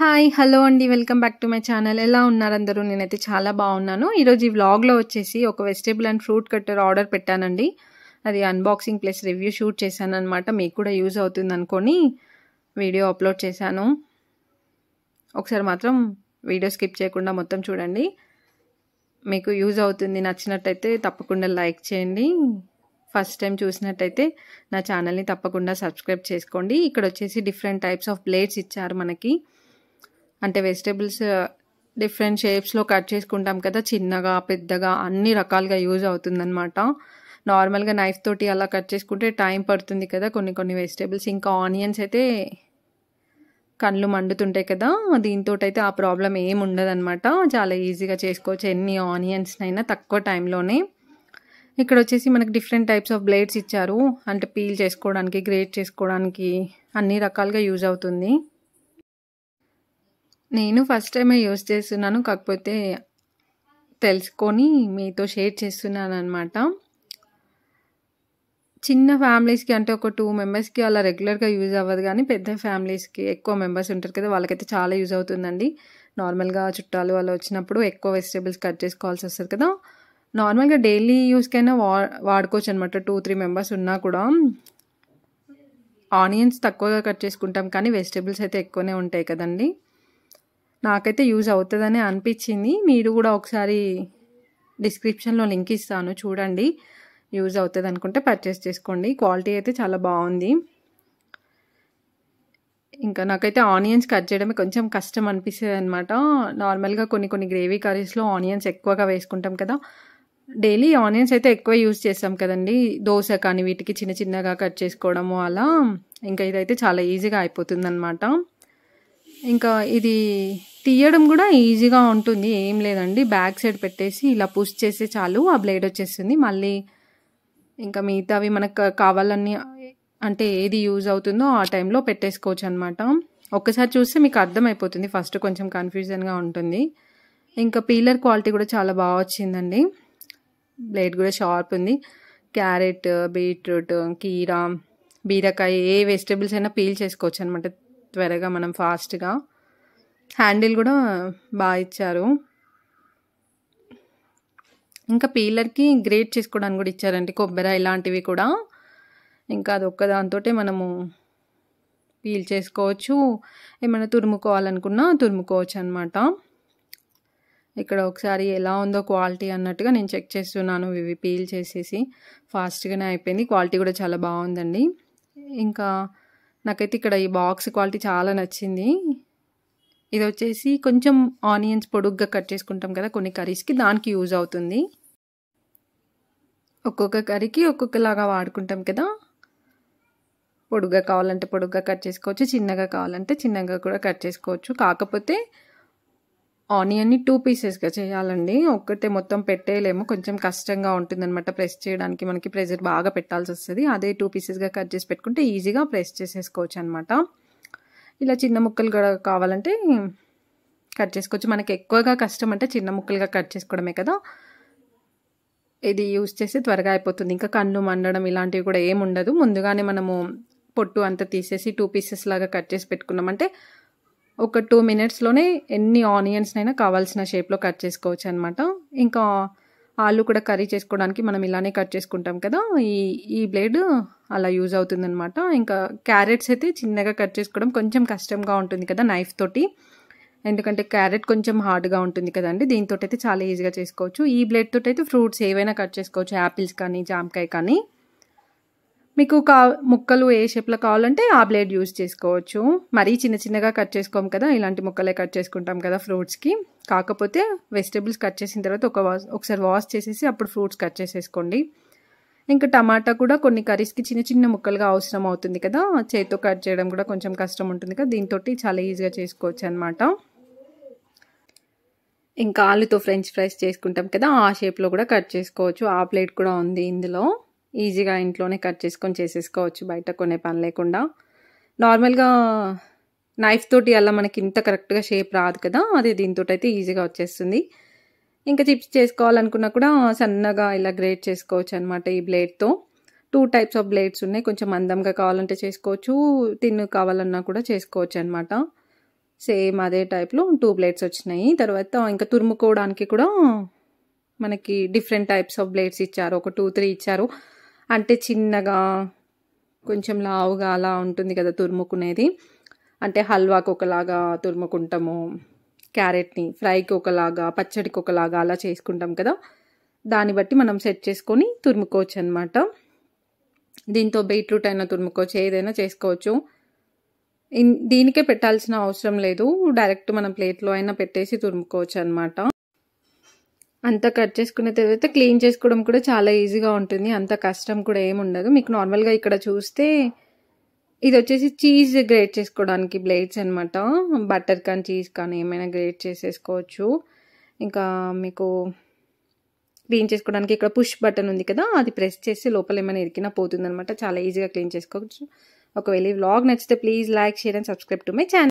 hi hello అండి welcome back to my channel ఎలా ఉన్నారు అందరూ నేనైతే చాలా బాగున్నాను ఈరోజు ఈ వ్లాగ్లో వచ్చేసి ఒక vegetable and fruit cutter order పెట్టానండి అది అన్బాక్సింగ్ ప్లస్ రివ్యూ షూట్ చేశాను అనమాట మీకు కూడా యూజ్ అవుతుంది అనుకొని వీడియో అప్లోడ్ చేశాను ఒకసారి మాత్రం వీడియో స్కిప్ చేయకుండా మొత్తం చూడండి మీకు యూజ్ అవుతుంది నచ్చినట్టయితే తప్పకుండా లైక్ చేయండి ఫస్ట్ టైం చూసినట్టయితే నా ఛానల్ని తప్పకుండా సబ్స్క్రైబ్ చేసుకోండి ఇక్కడ వచ్చేసి డిఫరెంట్ టైప్స్ ఆఫ్ ప్లేట్స్ ఇచ్చారు మనకి అంటే వెజిటేబుల్స్ uh, డిఫరెంట్ షేప్స్లో కట్ చేసుకుంటాం కదా చిన్నగా పెద్దగా అన్ని రకాలుగా యూజ్ అవుతుందన్నమాట నార్మల్గా నైఫ్ తోటి అలా కట్ చేసుకుంటే టైం పడుతుంది కదా కొన్ని కొన్ని వెజిటేబుల్స్ ఇంకా ఆనియన్స్ అయితే కళ్ళు మండుతుంటాయి కదా దీంతో అయితే ఆ ప్రాబ్లం ఏం ఉండదన్నమాట చాలా ఈజీగా చేసుకోవచ్చు ఎన్ని ఆనియన్స్నైనా తక్కువ టైంలోనే ఇక్కడ వచ్చేసి మనకి డిఫరెంట్ టైప్స్ ఆఫ్ బ్లేడ్స్ ఇచ్చారు అంటే పీల్ చేసుకోవడానికి గ్రేట్ చేసుకోవడానికి అన్ని రకాలుగా యూజ్ అవుతుంది నేను ఫస్ట్ టైమే యూస్ చేస్తున్నాను కాకపోతే తెలుసుకొని మీతో షేర్ చేస్తున్నాను అనమాట చిన్న ఫ్యామిలీస్కి అంటే ఒక టూ మెంబర్స్కి అలా రెగ్యులర్గా యూజ్ అవ్వదు కానీ పెద్ద ఫ్యామిలీస్కి ఎక్కువ మెంబర్స్ ఉంటారు కదా వాళ్ళకైతే చాలా యూజ్ అవుతుందండి నార్మల్గా చుట్టాలు అలా వచ్చినప్పుడు ఎక్కువ వెజిటేబుల్స్ కట్ చేసుకోవాల్సి వస్తుంది కదా నార్మల్గా డైలీ యూస్కైనా వా వాడుకోవచ్చు అనమాట టూ త్రీ మెంబర్స్ ఉన్నా కూడా ఆనియన్స్ తక్కువగా కట్ చేసుకుంటాం కానీ వెజిటేబుల్స్ అయితే ఎక్కువనే ఉంటాయి కదండీ నాకైతే యూజ్ అవుతుందని అనిపించింది మీరు కూడా ఒకసారి డిస్క్రిప్షన్లో లింక్ ఇస్తాను చూడండి యూజ్ అవుతుంది అనుకుంటే పర్చేస్ చేసుకోండి క్వాలిటీ అయితే చాలా బాగుంది ఇంకా నాకైతే ఆనియన్స్ కట్ చేయడమే కొంచెం కష్టం అనిపిస్తుంది అనమాట నార్మల్గా కొన్ని కొన్ని గ్రేవీ కర్రీస్లో ఆనియన్స్ ఎక్కువగా వేసుకుంటాం కదా డైలీ ఆనియన్స్ అయితే ఎక్కువ యూజ్ చేస్తాం కదండి దోశ కానీ వీటికి చిన్న చిన్నగా కట్ చేసుకోవడము అలా ఇంకా ఇదైతే చాలా ఈజీగా అయిపోతుంది అనమాట ఇంకా ఇది తీయడం కూడా ఈజీగా ఉంటుంది ఏం లేదండి బ్యాక్ సైడ్ పెట్టేసి ఇలా పుష్ చేస్తే చాలు ఆ బ్లేడ్ వచ్చేస్తుంది మళ్ళీ ఇంకా మిగతావి మనకు కావాలని అంటే ఏది యూజ్ అవుతుందో ఆ టైంలో పెట్టేసుకోవచ్చు అనమాట ఒక్కసారి చూస్తే మీకు అర్థమైపోతుంది ఫస్ట్ కొంచెం కన్ఫ్యూజన్గా ఉంటుంది ఇంకా పీలర్ క్వాలిటీ కూడా చాలా బాగా వచ్చిందండి బ్లేడ్ కూడా షార్ప్ ఉంది క్యారెట్ బీట్రూట్ కీరా బీరకాయ ఏ వెజిటేబుల్స్ అయినా పీల్ చేసుకోవచ్చు అనమాట త్వరగా మనం ఫాస్ట్గా హ్యాండిల్ కూడా బాగా ఇచ్చారు ఇంకా పీలర్కి గ్రేట్ చేసుకోవడానికి కూడా ఇచ్చారండి కొబ్బరి ఇలాంటివి కూడా ఇంకా అది ఒక్క దాంతో మనము పీల్ చేసుకోవచ్చు ఏమైనా తురుముకోవాలనుకున్నా తురుముకోవచ్చు అనమాట ఇక్కడ ఒకసారి ఎలా ఉందో క్వాలిటీ అన్నట్టుగా నేను చెక్ చేస్తున్నాను ఇవి పీల్ చేసేసి ఫాస్ట్గానే అయిపోయింది క్వాలిటీ కూడా చాలా బాగుందండి ఇంకా నాకైతే ఇక్కడ ఈ బాక్స్ క్వాలిటీ చాలా నచ్చింది ఇది వచ్చేసి కొంచెం ఆనియన్స్ పొడుగ్గా కట్ చేసుకుంటాం కదా కొన్ని కర్రీస్కి దానికి యూజ్ అవుతుంది ఒక్కొక్క కర్రీకి ఒక్కొక్కలాగా వాడుకుంటాం కదా పొడుగ్గా కావాలంటే పొడుగ్గా కట్ చేసుకోవచ్చు చిన్నగా కావాలంటే చిన్నగా కూడా కట్ చేసుకోవచ్చు కాకపోతే ఆనియన్ని టూ పీసెస్గా చేయాలండి ఒక్కటే మొత్తం పెట్టేయలేము కొంచెం కష్టంగా అనమాట ప్రెస్ చేయడానికి మనకి ప్రెజర్ బాగా పెట్టాల్సి వస్తుంది అదే టూ పీసెస్గా కట్ చేసి పెట్టుకుంటే ఈజీగా ప్రెస్ చేసేసుకోవచ్చు అనమాట ఇలా చిన్న ముక్కలు కావాలంటే కట్ చేసుకోవచ్చు మనకి ఎక్కువగా కష్టం అంటే చిన్న ముక్కలుగా కట్ చేసుకోవడమే కదా ఇది యూజ్ చేస్తే త్వరగా అయిపోతుంది ఇంకా కన్ను మండడం ఇలాంటివి కూడా ఏమి ఉండదు ముందుగానే మనము పొట్టు అంతా తీసేసి టూ పీసెస్ లాగా కట్ చేసి పెట్టుకున్నామంటే ఒక టూ మినిట్స్లోనే ఎన్ని ఆనియన్స్నైనా కావాల్సిన షేప్లో కట్ చేసుకోవచ్చు అనమాట ఇంకా ఆలు కూడా కర్రీ చేసుకోవడానికి మనం ఇలానే కట్ చేసుకుంటాం కదా ఈ ఈ బ్లేడ్ అలా యూజ్ అవుతుందనమాట ఇంకా క్యారెట్స్ అయితే చిన్నగా కట్ చేసుకోవడం కొంచెం కష్టంగా ఉంటుంది కదా నైఫ్ తోటి ఎందుకంటే క్యారెట్ కొంచెం హార్డ్గా ఉంటుంది కదండి దీంతో అయితే చాలా ఈజీగా చేసుకోవచ్చు ఈ బ్లేడ్ తోటి అయితే ఫ్రూట్స్ ఏవైనా కట్ చేసుకోవచ్చు యాపిల్స్ కానీ జామకాయ కానీ మీకు కా ముక్కలు ఏ షేప్లో కావాలంటే ఆ బ్లేడ్ యూజ్ చేసుకోవచ్చు మరీ చిన్న చిన్నగా కట్ చేసుకోము కదా ఇలాంటి ముక్కలే కట్ చేసుకుంటాం కదా ఫ్రూట్స్కి కాకపోతే వెజిటేబుల్స్ కట్ చేసిన తర్వాత ఒక వాష్ ఒకసారి వాష్ చేసేసి అప్పుడు ఫ్రూట్స్ కట్ చేసేసుకోండి ఇంకా టమాటా కూడా కొన్ని కర్రీస్కి చిన్న చిన్న ముక్కలుగా అవసరం అవుతుంది కదా చేతితో కట్ చేయడం కూడా కొంచెం కష్టం ఉంటుంది కదా దీంతో చాలా ఈజీగా చేసుకోవచ్చు అనమాట ఇంకా ఆలుతో ఫ్రెంచ్ ఫ్రైస్ చేసుకుంటాం కదా ఆ షేప్లో కూడా కట్ చేసుకోవచ్చు ఆ ప్లేట్ కూడా ఉంది ఇందులో ఈజీగా ఇంట్లోనే కట్ చేసుకొని చేసేసుకోవచ్చు బయట కొనే పని లేకుండా నార్మల్గా నైఫ్ తోటి అలా మనకి ఇంత కరెక్ట్గా షేప్ రాదు కదా అది దీంతో అయితే ఈజీగా వచ్చేస్తుంది ఇంకా చిప్స్ చేసుకోవాలనుకున్నా కూడా సన్నగా ఇలా గ్రేట్ చేసుకోవచ్చు అనమాట ఈ బ్లేడ్తో టూ టైప్స్ ఆఫ్ బ్లేడ్స్ ఉన్నాయి కొంచెం మందంగా కావాలంటే చేసుకోవచ్చు తిన్ను కావాలన్నా కూడా చేసుకోవచ్చు అనమాట సేమ్ అదే టైప్లో టూ బ్లేడ్స్ వచ్చినాయి తర్వాత ఇంకా తురుముకోవడానికి కూడా మనకి డిఫరెంట్ టైప్స్ ఆఫ్ బ్లేడ్స్ ఇచ్చారు ఒక టూ త్రీ ఇచ్చారు అంటే చిన్నగా కొంచెం లావుగా అలా ఉంటుంది కదా తురుముకునేది అంటే హల్వాకి ఒకలాగా తురుముకుంటాము క్యారెట్ని ఫ్రైకి ఒకలాగా పచ్చడికి ఒకలాగా అలా చేసుకుంటాం కదా దాన్ని బట్టి మనం సెట్ చేసుకొని తురుముకోవచ్చు అనమాట దీంతో బీట్రూట్ అయినా తురుముకోవచ్చు ఏదైనా చేసుకోవచ్చు దీనికే పెట్టాల్సిన అవసరం లేదు డైరెక్ట్ మనం ప్లేట్లో అయినా పెట్టేసి తురుముకోవచ్చు అనమాట అంతా కట్ చేసుకున్న తర్వాత క్లీన్ చేసుకోవడం కూడా చాలా ఈజీగా ఉంటుంది అంత కష్టం కూడా ఏమి ఉండదు మీకు నార్మల్గా ఇక్కడ చూస్తే ఇది వచ్చేసి చీజ్ గ్రేట్ చేసుకోవడానికి బ్లేడ్స్ అనమాట బటర్ కానీ చీజ్ కానీ ఏమైనా గ్రేట్ చేసేసుకోవచ్చు ఇంకా మీకు క్లీన్ చేసుకోవడానికి ఇక్కడ పుష్ బటన్ ఉంది కదా అది ప్రెస్ చేసి లోపల ఏమైనా ఇరికినా పోతుంది చాలా ఈజీగా క్లీన్ చేసుకోవచ్చు ఒకవేళ ఈ వ్లాగ్ నచ్చితే please like share and subscribe to my channel